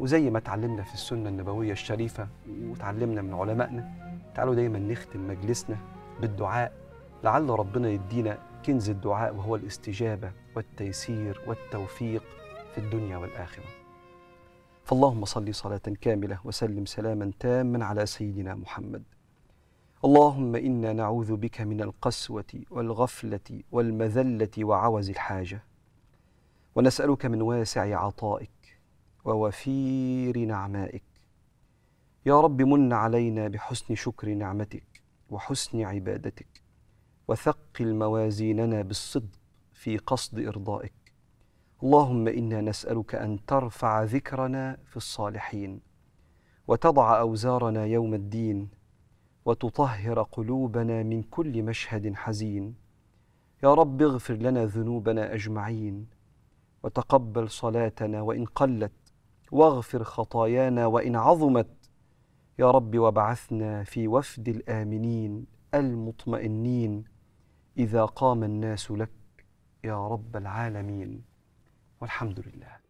وزي ما اتعلمنا في السنة النبوية الشريفة وتعلمنا من علمائنا تعالوا دايما نختم مجلسنا بالدعاء لعل ربنا يدينا كنز الدعاء وهو الاستجابة والتيسير والتوفيق في الدنيا والآخرة فاللهم صل صلاة كاملة وسلم سلاما تاما على سيدنا محمد اللهم إنا نعوذ بك من القسوة والغفلة والمذلة وعوز الحاجة ونسألك من واسع عطائك ووفير نعمائك يا رب من علينا بحسن شكر نعمتك وحسن عبادتك وثقل موازيننا بالصدق في قصد ارضائك اللهم انا نسالك ان ترفع ذكرنا في الصالحين وتضع اوزارنا يوم الدين وتطهر قلوبنا من كل مشهد حزين يا رب اغفر لنا ذنوبنا اجمعين وتقبل صلاتنا وان قلت واغفر خطايانا وإن عظمت يا رب وبعثنا في وفد الآمنين المطمئنين إذا قام الناس لك يا رب العالمين والحمد لله